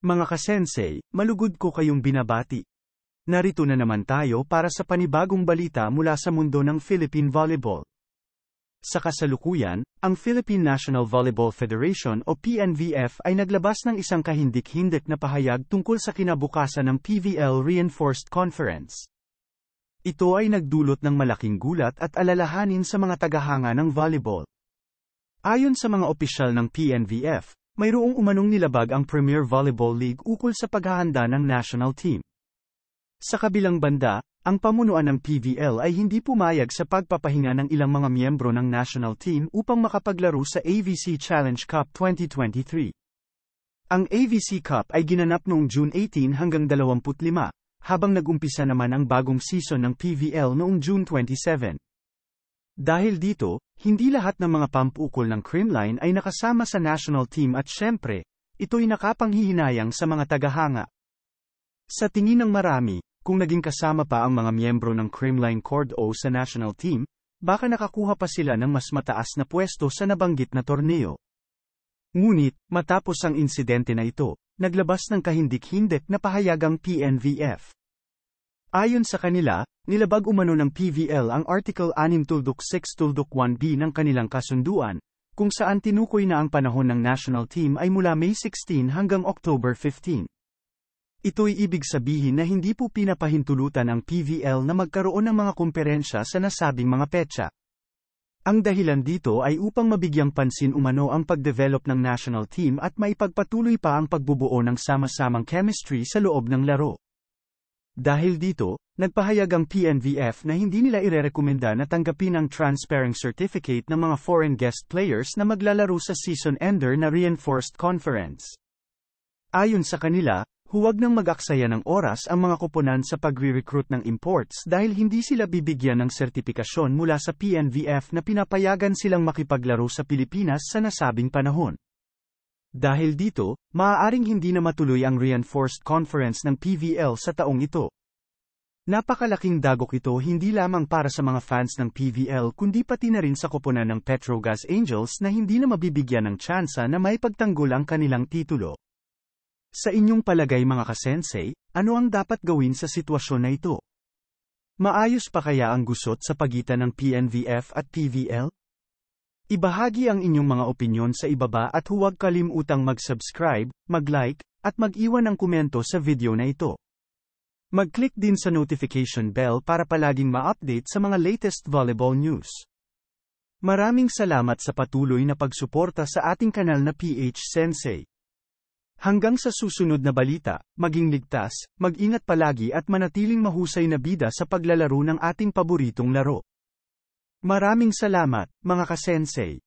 Mga kasensei, malugod ko kayong binabati. Narito na naman tayo para sa panibagong balita mula sa mundo ng Philippine Volleyball. Sa kasalukuyan, ang Philippine National Volleyball Federation o PNVF ay naglabas ng isang kahindik-hindik na pahayag tungkol sa kinabukasan ng PVL Reinforced Conference. Ito ay nagdulot ng malaking gulat at alalahanin sa mga tagahanga ng volleyball. Ayon sa mga opisyal ng PNVF, mayroong umanong nilabag ang Premier Volleyball League ukol sa paghahanda ng national team. Sa kabilang banda, ang pamunuan ng PVL ay hindi pumayag sa pagpapahinga ng ilang mga miyembro ng national team upang makapaglaro sa AVC Challenge Cup 2023. Ang AVC Cup ay ginanap noong June 18 hanggang 25, habang nag nagumpisa naman ang bagong season ng PVL noong June 27. Dahil dito, hindi lahat ng mga pampukol ng Creamline ay nakasama sa national team at syempre, ito'y nakapanghihinayang sa mga tagahanga. Sa tingin ng marami, kung naging kasama pa ang mga miyembro ng Creamline Cord O sa national team, baka nakakuha pa sila ng mas mataas na pwesto sa nabanggit na torneo. Ngunit, matapos ang insidente na ito, naglabas ng kahindik-hindik na pahayag ang PNVF. Ayon sa kanila, nilabag umano ng PVL ang Article 6 Tuldok 6 Tuldok 1B ng kanilang kasunduan, kung saan tinukoy na ang panahon ng national team ay mula May 16 hanggang October 15. Ito'y ibig sabihin na hindi po pinapahintulutan ang PVL na magkaroon ng mga kumperensya sa nasabing mga petsa. Ang dahilan dito ay upang mabigyang pansin umano ang pagdevelop ng national team at maipagpatuloy pa ang pagbubuo ng sama-samang chemistry sa loob ng laro. Dahil dito, nagpahayag ang PNVF na hindi nila irerekomenda na tanggapin ang transparent certificate ng mga foreign guest players na maglalaro sa season-ender na reinforced conference. Ayon sa kanila, huwag nang mag-aksaya ng oras ang mga koponan sa pagre-recruit ng imports dahil hindi sila bibigyan ng sertipikasyon mula sa PNVF na pinapayagan silang makipaglaro sa Pilipinas sa nasabing panahon. Dahil dito, maaaring hindi na matuloy ang reinforced conference ng PVL sa taong ito. Napakalaking dagok ito hindi lamang para sa mga fans ng PVL kundi pati na rin sa koponan ng Petrogas Angels na hindi na mabibigyan ng tsansa na may pagtanggol ang kanilang titulo. Sa inyong palagay mga kasensei, ano ang dapat gawin sa sitwasyon na ito? Maayos pa kaya ang gusot sa pagitan ng PNVF at PVL? Ibahagi ang inyong mga opinyon sa ibaba at huwag kalimutang mag-subscribe, mag-like, at mag-iwan ng komento sa video na ito. Mag-click din sa notification bell para palaging ma-update sa mga latest volleyball news. Maraming salamat sa patuloy na pagsuporta sa ating kanal na PH Sensei. Hanggang sa susunod na balita, maging ligtas, mag-ingat palagi at manatiling mahusay na bida sa paglalaro ng ating paboritong laro. Maraming salamat, mga kasensei.